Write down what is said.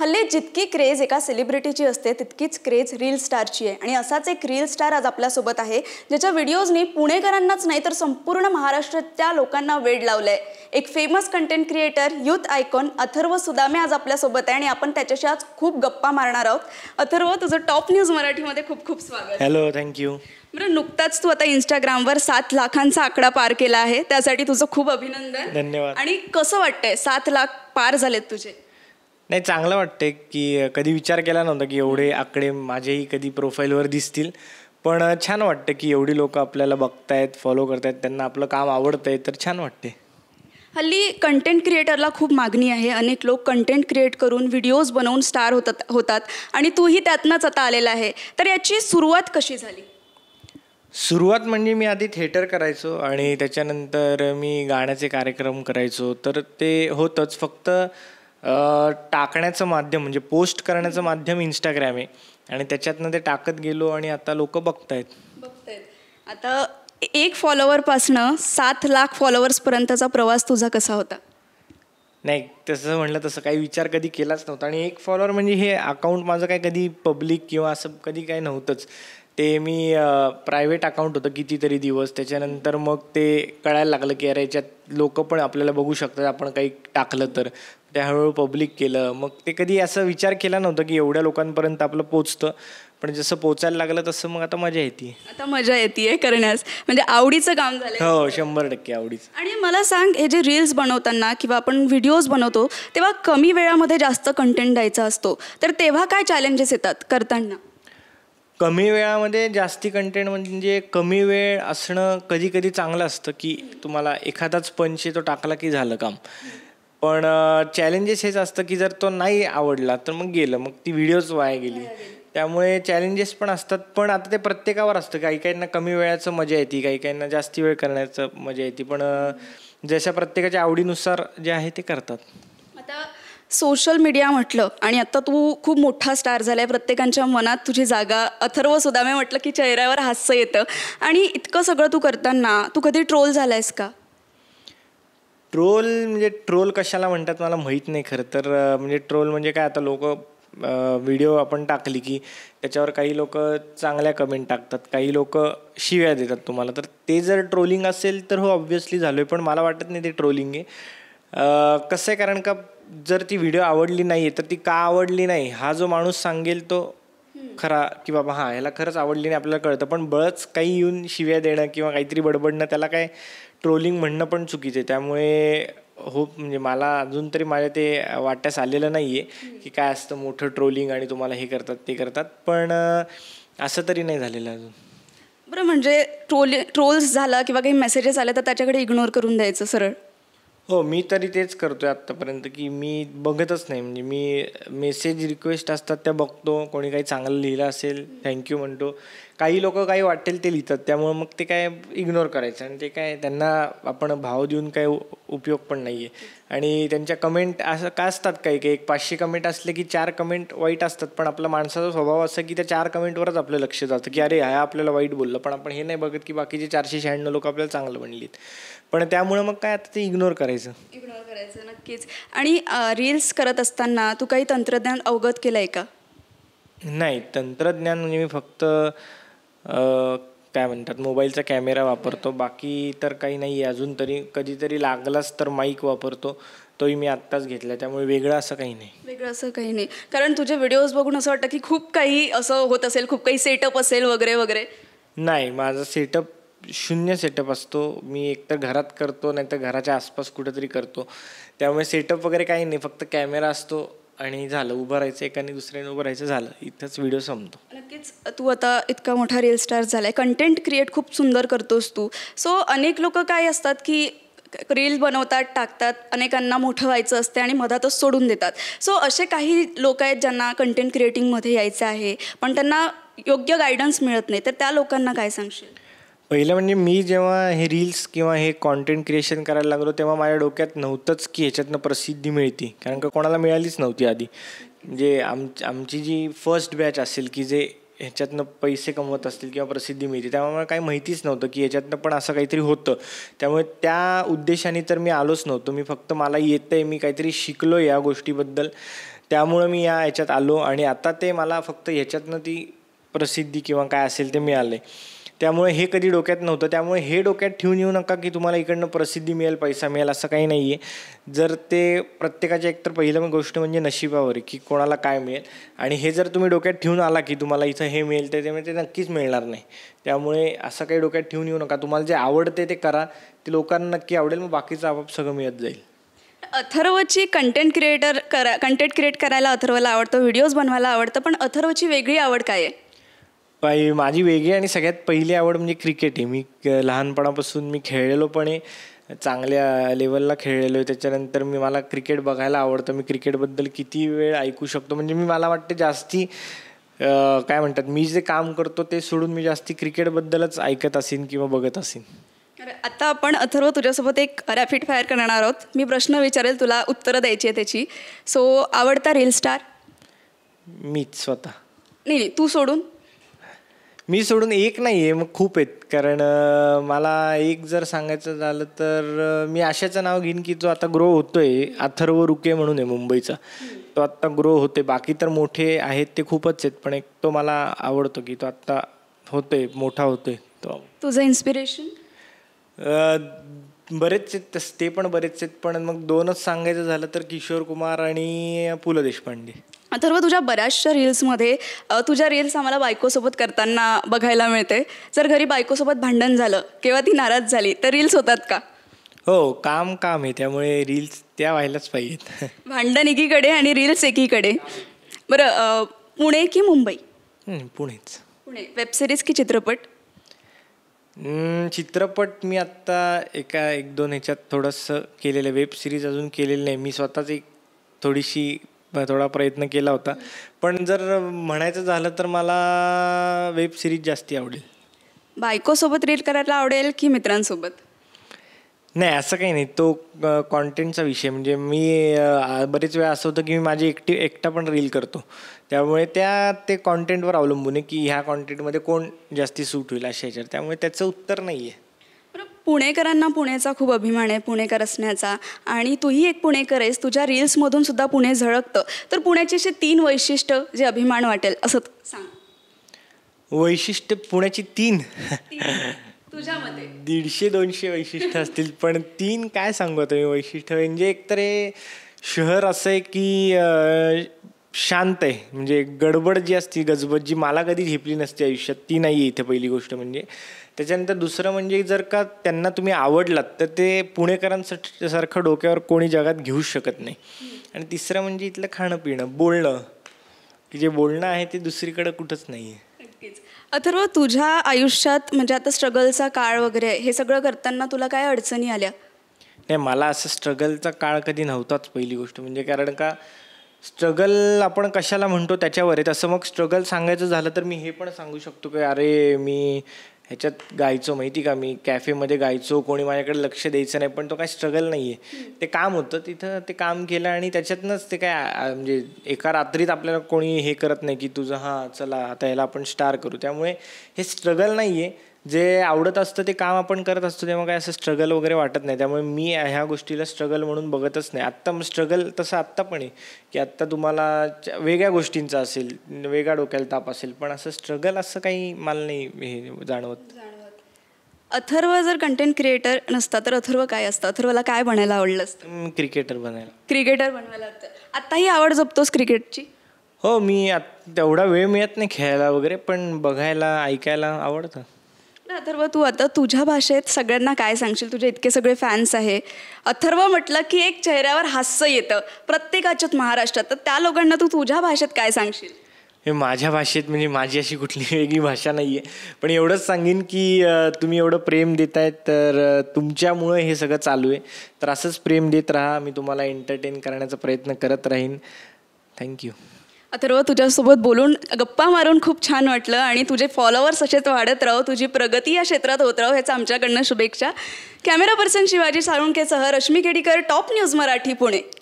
हल्ली जितकी क्रेज एका सेलिब्रिटीची असते तितकीच क्रेज रील स्टारची आहे आणि असाच एक रील स्टार आज आपल्यासोबत आहे ज्याच्या व्हिडिओजनी पुणेकरांनाच नाही तर संपूर्ण त्या लोकांना वेड लावलाय एक famous content creator youth icon Atharva Sudame आज आपल्यासोबत आहे आणि आपण त्याच्याशी आज खूप गप्पा मारणार आहोत अथर्व तुझं टॉप न्यूज मराठीमध्ये खूप खूप स्वागत हॅलो थँक्यू बरं नुकताच तू आता इंस्टाग्रामवर सात लाखांचा आकडा पार केला आहे त्यासाठी तुझं खूप अभिनंदन धन्यवाद आणि कसं वाटतंय सात लाख पार झालेत तुझे नाही चांगलं वाटतंय की कधी विचार केला नव्हता की एवढे आकडे माझेही कधी प्रोफाईलवर दिसतील पण छान वाटतं की एवढी लोक आपल्याला बघतायत फॉलो करतायत त्यांना आपलं काम आवडतंय तर छान वाटते हल्ली कंटेंट क्रिएटरला खूप मागणी आहे अनेक लोक कंटेंट क्रिएट करून व्हिडिओज बनवून स्टार होतात होतात आणि तूही त्यातनंच आता आलेला आहे तर याची सुरुवात कशी झाली सुरुवात म्हणजे मी आधी थिएटर करायचो आणि त्याच्यानंतर मी गाण्याचे कार्यक्रम करायचो तर ते होतंच फक्त टाकण्याचं माध्यम म्हणजे पोस्ट करण्याचं माध्यम इंस्टाग्राम आहे आणि त्याच्यातनं ते टाकत गेलो आणि आता लोक बघतायत आता एक फॉलोअरपासनं सात लाख पर्यंतचा प्रवास तुझा कसा होता नाही तसं म्हणलं तसं काही विचार कधी केलाच नव्हता आणि एक फॉलोअर म्हणजे हे अकाउंट माझं काही कधी पब्लिक किंवा असं कधी काही नव्हतंच ते मी प्रायव्हेट अकाउंट होतं कितीतरी दिवस त्याच्यानंतर मग ते कळायला लागलं की अरे याच्यात लोक पण आपल्याला बघू शकतात आपण काही टाकलं तर ते हळूहळू पब्लिक केलं मग ते कधी असा विचार केला नव्हता की एवढ्या लोकांपर्यंत आपलं पोचतं पण जसं पोचायला लागलं तसं मग आता मजा येते आता मजा येते करण्यास म्हणजे आवडीचं काम झालं हो शंभर टक्के आवडीचं आणि मला सांग हे जे रील्स बनवताना किंवा आपण व्हिडिओज बनवतो तेव्हा कमी वेळामध्ये जास्त कंटेंट द्यायचा असतो तर तेव्हा काय चॅलेंजेस येतात करताना कमी वेळामध्ये जास्ती कंटेंट म्हणजे कमी वेळ असणं कधी कधी चांगलं असतं की तुम्हाला एखादाच पंच तो टाकला की झालं काम पण चॅलेंजेस हेच असतं की जर तो नाही आवडला तर मग गेलं मग ती व्हिडिओज वाया गेली त्यामुळे चॅलेंजेस पण असतात पण आता ते प्रत्येकावर असतं काही काहींना कमी वेळाचं मजा येते काही काहींना जास्ती वेळ करण्याचं मजा येते पण जशा प्रत्येकाच्या आवडीनुसार जे आहे ते करतात आता सोशल मीडिया म्हटलं आणि आता तू खूप मोठा स्टार झाला आहे प्रत्येकांच्या मनात तुझी जागा अथर्व सुदामे म्हटलं की चेहऱ्यावर हास्य येतं आणि इतकं सगळं तू करताना तू कधी ट्रोल झालायस का ट्रोल म्हणजे ट्रोल कशाला म्हणतात मला माहीत नाही खरं तर म्हणजे ट्रोल म्हणजे काय आता लोक व्हिडिओ आपण टाकली की त्याच्यावर काही लोक चांगल्या कमेंट टाकतात काही लोक शिव्या देतात तुम्हाला तर ते जर ट्रोलिंग असेल तर हो ऑब्व्हियसली झालो आहे पण मला वाटत नाही ते ट्रोलिंग आहे कसं आहे कारण का जर ती व्हिडिओ आवडली नाही आहे तर ती का आवडली नाही हा जो माणूस सांगेल तो खरा की बाबा हां ह्याला खरंच आवडली नाही आपल्याला कळतं पण बळच काही येऊन शिव्या देणं किंवा काहीतरी बडबडणं त्याला काय ट्रोलिंग म्हणणं पण चुकीचं आहे त्यामुळे हो म्हणजे मला अजून तरी माझ्या ते वाट्यास आलेलं नाही आहे की काय असतं मोठं ट्रोलिंग आणि तुम्हाला हे करतात ते करतात पण असं तरी नाही झालेलं अजून बरं म्हणजे ट्रोल ट्रोल्स झाला किंवा काही मेसेजेस आले तर त्याच्याकडे इग्नोर करून द्यायचं सरळ हो मी तरी तेच करतो आहे आत्तापर्यंत की मी बघतच नाही म्हणजे मी मेसेज रिक्वेस्ट असतात त्या बघतो कोणी काही चांगलं लिहिलं असेल थँक्यू म्हणतो काही लोक काही वाटेल ते लिहितात त्यामुळे मग ते काय इग्नोर करायचं आणि ते काय त्यांना आपण भाव देऊन काय उपयोग पण नाही आहे आणि त्यांच्या कमेंट असं का असतात काही काही एक पाचशे कमेंट असले की चार कमेंट वाईट असतात पण आपल्या माणसाचा स्वभाव असा की त्या चार कमेंटवरच आपलं लक्ष जातं की अरे ह्या आपल्याला वाईट बोललं पण आपण हे नाही बघत की बाकीचे चारशे शहाण्णव लोक आपल्याला चांगलं बनलीत पण त्यामुळे मग काय आता ते इग्नोर करायचं इग्नोर करायचं नक्कीच आणि रील्स करत असताना तू काही तंत्रज्ञान अवगत केलं आहे का नाही तंत्रज्ञान म्हणजे मी फक्त काय म्हणतात मोबाईलचा कॅमेरा वापरतो बाकी तर काही नाही आहे अजून तरी कधीतरी लागलाच तर माईक वापरतो तोही मी आत्ताच घेतला त्यामुळे वेगळं असं काही नाही वेगळं असं काही नाही कारण तुझे व्हिडिओज बघून असं वाटतं की खूप काही असं होत असेल खूप काही सेटअप असेल वगैरे वगैरे नाही माझा सेटअप शून्य सेटअप असतो मी एकतर घरात करतो नाहीतर घराच्या आसपास कुठेतरी करतो त्यामुळे सेटअप वगैरे काही नाही फक्त कॅमेरा असतो आणि झालं उभं राहायचं एकाने दुसऱ्याने उभं राहायचं झालं इथंच व्हिडिओ संपतो नक्कीच तू आता इतका मोठा रील स्टार झाला आहे कंटेंट क्रिएट खूप सुंदर करतोस तू सो अनेक लोक काय असतात की रील बनवतात टाकतात अनेकांना मोठं व्हायचं असते आणि मधातच सोडून देतात सो असे काही लोक आहेत ज्यांना कंटेंट क्रिएटिंगमध्ये यायचं आहे पण त्यांना योग्य गायडन्स मिळत नाही तर त्या लोकांना काय सांगशील पहिलं म्हणजे मी जेव्हा हे रील्स किंवा हे कॉन्टेंट क्रिएशन करायला लागलो तेव्हा माझ्या डोक्यात नव्हतंच की ह्याच्यातनं प्रसिद्धी मिळते कारण का कोणाला मिळालीच नव्हती आधी जे आम आमची जी फर्स्ट बॅच असेल की जे ह्याच्यातनं पैसे कमवत असतील किंवा प्रसिद्धी मिळते त्यामुळे मला काही माहितीच नव्हतं की ह्याच्यातनं पण असं काहीतरी होतं त्यामुळे त्या उद्देशाने तर मी आलोच नव्हतो मी फक्त मला येतं आहे मी काहीतरी शिकलो या गोष्टीबद्दल त्यामुळं मी या ह्याच्यात आलो आणि आता ते मला फक्त ह्याच्यातनं ती प्रसिद्धी किंवा काय असेल ते मिळालं आहे त्यामुळे हे कधी डोक्यात नव्हतं त्यामुळे हे डोक्यात ठेवून येऊ नका की तुम्हाला इकडनं प्रसिद्धी मिळेल पैसा मिळेल असं काही नाही आहे जर ते प्रत्येकाच्या एकतर पहिलं गोष्ट म्हणजे नशिबावर की कोणाला काय मिळेल आणि हे जर तुम्ही डोक्यात ठेवून आला की तुम्हाला इथं हे मिळेल तर ते नक्कीच मिळणार नाही त्यामुळे असं काही डोक्यात ठेवून येऊ नका तुम्हाला जे आवडते ते करा ते लोकांना नक्की आवडेल मग बाकीचं आपाप सगळं मिळत जाईल अथर्वची कंटेंट क्रिएटर करा कंटेंट क्रिएट करायला अथर्वला आवडतं व्हिडिओज बनवायला आवडतं पण अथर्वची वेगळी आवड काय आहे पाय माझी वेगळी आणि सगळ्यात पहिली आवड म्हणजे क्रिकेट आहे मी लहानपणापासून मी खेळलेलो पण आहे चांगल्या लेवलला खेळलेलो आहे त्याच्यानंतर मी मला क्रिकेट बघायला आवडतं मी क्रिकेटबद्दल किती वेळ ऐकू शकतो म्हणजे मी मला वाटते जास्ती काय म्हणतात मी जे काम करतो ते सोडून मी जास्ती क्रिकेटबद्दलच ऐकत असेन किंवा बघत असेन आता आपण अथर्व तुझ्यासोबत एक रॅपिड फायर करणार आहोत मी प्रश्न विचारेल तुला उत्तरं द्यायची आहे त्याची सो आवडता रील स्टार मीच स्वतः नाही तू सोडून मी सोडून एक नाही आहे मग खूप आहेत कारण मला एक जर सांगायचं झालं तर मी आशाचं नाव घेईन की जो आता ग्रो होतोय अथर्व रुके म्हणून आहे मुंबईचा तो आत्ता ग्रो होते बाकी तर मोठे आहेत ते खूपच आहेत पण एक तो मला आवडतो की तो आत्ता होतोय मोठा होतोय तो तुझं इन्स्पिरेशन बरेचसे आहेत ते पण बरेचसे आहेत पण मग दोनच सांगायचं झालं तर किशोर कुमार आणि पु ल देशपांडे अथर्व तुझ्या बऱ्याचशा रील्समध्ये तुझ्या रील्स आम्हाला बायकोसोबत करताना बघायला मिळते जर घरी बायकोसोबत भांडण झालं किंवा ती नाराज झाली तर रील्स होतात का हो काम काम आहे त्यामुळे रील्स त्या व्हायलाच पाहिजेत भांडण एकीकडे आणि रील्स एकीकडे बरं पुणे की मुंबई पुणेच पुणे वेबसिरीज की चित्रपट चित्रपट मी आत्ता एका एक दोन ह्याच्यात थोडंसं केलेलं वेब सिरीज अजून केलेलं नाही मी स्वतःच एक थोडीशी थोडा प्रयत्न केला होता पण जर म्हणायचं झालं तर मला वेब सिरीज जास्ती आवडेल बायकोसोबत रील करायला आवडेल की मित्रांसोबत नाही असं काही नाही तो कॉन्टेंटचा विषय म्हणजे मी बरेच वेळा असं होतं की मी माझी एकटी एकटा पण रील करतो त्यामुळे त्या ते कॉन्टेंटवर अवलंबून आहे की ह्या कॉन्टेंटमध्ये कोण जास्ती सूट होईल अशा ह्याच्यावर त्यामुळे त्याचं उत्तर नाही आहे पुणेकरांना पुण्याचा खूप अभिमान आहे पुणेकर असण्याचा आणि तूही एक पुणेकर आहेस तुझ्या रील्समधून सुद्धा पुणे झळकतं तर पुण्याची असे तीन वैशिष्ट्य जे अभिमान वाटेल असं सांग वैशिष्ट्य पुण्याची तीन, तुझ्यामध्ये दीडशे दोनशे वैशिष्ट्य असतील पण तीन काय सांगू आता मी वैशिष्ट्य म्हणजे एकतर शहर असं आहे की शांत आहे म्हणजे गडबड जी असती गजबज जी मला कधी झेपली नसते आयुष्यात ती नाही आहे इथे पहिली गोष्ट म्हणजे त्याच्यानंतर दुसरं म्हणजे जर का त्यांना तुम्ही आवडलात तर ते पुणेकरांसाठी सारखं डोक्यावर कोणी जगात घेऊ शकत नाही आणि तिसरं म्हणजे इथलं खाणं पिणं बोलणं की जे बोलणं आहे ते दुसरीकडं कुठंच नाही आहे अथर्व तुझ्या आयुष्यात म्हणजे आता स्ट्रगलचा काळ वगैरे हे सगळं करताना तुला काय अडचणी आल्या नाही मला असं स्ट्रगलचा काळ कधी नव्हताच पहिली गोष्ट म्हणजे कारण का स्ट्रगल आपण कशाला म्हणतो त्याच्यावर आहे तसं मग स्ट्रगल सांगायचं झालं तर मी हे पण सांगू शकतो की अरे मी ह्याच्यात गायचो माहिती का मी कॅफेमध्ये गायचो कोणी माझ्याकडे लक्ष द्यायचं नाही पण तो काय स्ट्रगल नाही आहे ते काम होतं तिथं ते काम केलं आणि त्याच्यातनंच ते काय म्हणजे एका रात्रीत आपल्याला कोणी हे करत नाही की तुझं हां चला आता ह्याला आपण स्टार करू त्यामुळे हे स्ट्रगल नाही आहे जे आवडत असतं ते काम आपण करत असतो तेव्हा काय असं स्ट्रगल वगैरे वाटत नाही त्यामुळे मी ह्या गोष्टीला स्ट्रगल म्हणून बघतच नाही आत्ता स्ट्रगल तसं आत्ता पण आहे की आत्ता तुम्हाला वेगळ्या गोष्टींचा असेल वेगळा डोक्याला ताप असेल पण असं स्ट्रगल असं काही मला नाही हे जाणवत अथर्व जर कंटेंट क्रिएटर नसता तर अथर्व काय असतं अथर्वला काय बनायला आवडलं असतं क्रिकेटर बनायला क्रिकेटर बनवायला आत्ताही आवड जपतोस क्रिकेटची हो मी तेवढा वेळ मिळत नाही खेळायला वगैरे पण बघायला ऐकायला आवडतं अथर्व तू आता तुझ्या भाषेत सगळ्यांना काय सांगशील तुझे इतके सगळे फॅन्स आहे अथर्व म्हटलं की एक चेहऱ्यावर हास्य येतं प्रत्येकाच्यात महाराष्ट्रात तर त्या लोकांना तू तुझ्या भाषेत काय सांगशील हे माझ्या भाषेत म्हणजे माझी अशी कुठली वेगळी भाषा नाही आहे पण एवढंच सांगेन की तुम्ही एवढं प्रेम देत आहेत तर तुमच्यामुळं हे सगळं चालू आहे तर असंच प्रेम देत राहा मी तुम्हाला एंटरटेन करण्याचा प्रयत्न करत राहीन थँक्यू अथर्व तुझ्यासोबत बोलून गप्पा मारून खूप छान वाटलं आणि तुझे फॉलोअर्स असेच वाढत राहो तुझी प्रगती या क्षेत्रात होत राहो ह्याचा आमच्याकडनं शुभेच्छा कॅमेरा पर्सन शिवाजी साळुंकेसह रश्मी केडीकर टॉप न्यूज मराठी पुणे